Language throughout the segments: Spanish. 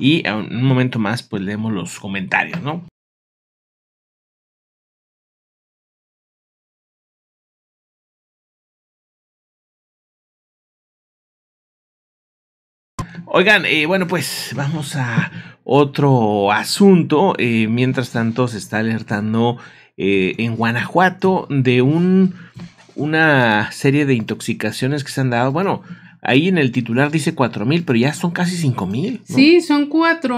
y en un momento más pues leemos los comentarios, ¿no? Oigan, eh, bueno, pues vamos a otro asunto. Eh, mientras tanto, se está alertando eh, en Guanajuato de un, una serie de intoxicaciones que se han dado. Bueno, Ahí en el titular dice 4.000, pero ya son casi 5.000. mil. Sí, son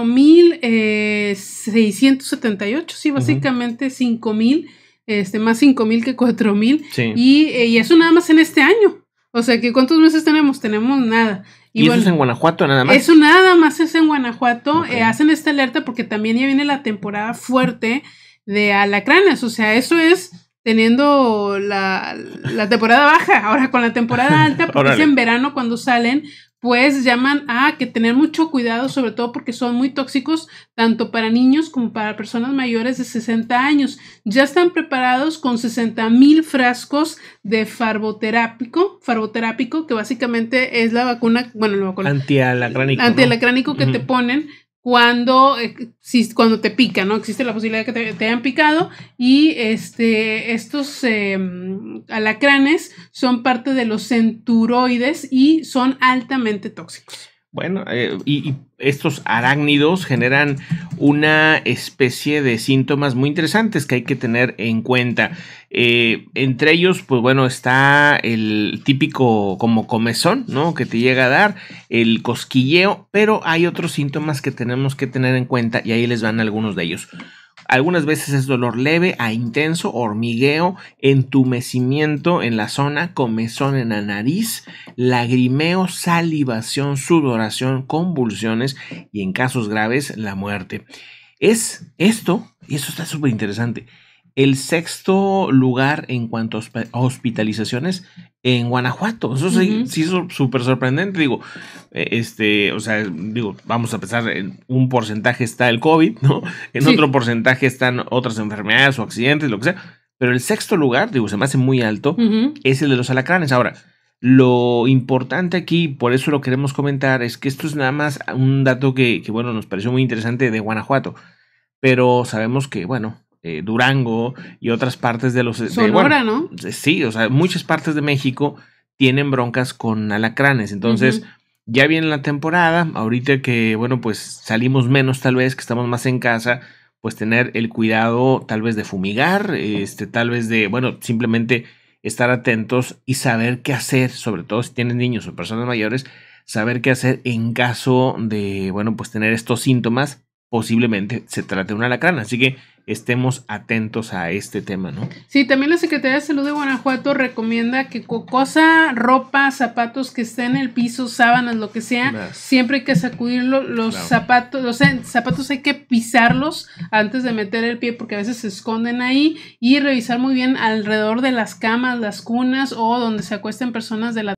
mil 4.678, eh, sí, básicamente cinco mil, 5.000, este, más 5.000 que 4.000. Sí. Eh, y, eso nada más en este año. O sea, que ¿cuántos meses tenemos? Tenemos nada. Y, eso es en Guanajuato nada más. Eso nada más es en Guanajuato. Eh, hacen esta alerta porque también ya viene la temporada fuerte de alacranes. O sea, eso es teniendo la, la temporada baja, ahora con la temporada alta, porque es en verano cuando salen, pues llaman a que tener mucho cuidado, sobre todo porque son muy tóxicos, tanto para niños como para personas mayores de 60 años. Ya están preparados con 60 mil frascos de farboterápico, farboterápico, que básicamente es la vacuna, bueno, la vacuna. Antialacránico. Antialacránico que te ponen cuando, eh, cuando te pica, ¿no? Existe la posibilidad de que te, hayan picado y este, estos em, alacranes son parte de los centuroides y son altamente tóxicos. Bueno, eh, y, y, estos arácnidos generan una especie de síntomas muy interesantes que hay que tener en cuenta. Eh, entre ellos, pues bueno, está el típico como comezón, ¿no? Que te llega a dar, el cosquilleo, pero hay otros síntomas que tenemos que tener en cuenta y ahí les van algunos de ellos. Algunas veces es dolor leve a intenso, hormigueo, entumecimiento en la zona, comezón en la nariz, lagrimeo, salivación, sudoración, convulsiones y en casos graves la muerte. Es esto, y eso está súper interesante, el sexto lugar en cuanto a hospitalizaciones en Guanajuato. Eso sí, es súper sorprendente. Digo, eh, este, o sea, digo, vamos a pensar, en un porcentaje está el COVID, ¿no? En otro porcentaje están otras enfermedades o accidentes, lo que sea. Pero el sexto lugar, digo, se me hace muy alto, es el de los alacranes. Ahora, lo importante aquí, por eso lo queremos comentar, es que esto es nada más un dato que bueno, nos pareció muy interesante de Guanajuato. Pero sabemos que, bueno, eh, Durango y otras partes de los... Sonora, ¿no? Sí, o sea, muchas partes de México tienen broncas con alacranes. Entonces, ya viene la temporada, ahorita que, bueno, pues salimos menos tal vez, que estamos más en casa, pues tener el cuidado tal vez de fumigar, este, tal vez de, bueno, simplemente estar atentos y saber qué hacer, sobre todo si tienen niños o personas mayores, saber qué hacer en caso de, bueno, pues tener estos síntomas posiblemente se trate de una alacrán. Así que estemos atentos a este tema, ¿no? Sí, también la Secretaría de Salud de Guanajuato recomienda que cosa, ropa, zapatos que estén en el piso, sábanas, lo que sea, siempre hay que sacudirlo, los zapatos, los zapatos hay que pisarlos antes de meter el pie porque a veces se esconden ahí y revisar muy bien alrededor de las camas, las cunas o donde se acuesten personas de la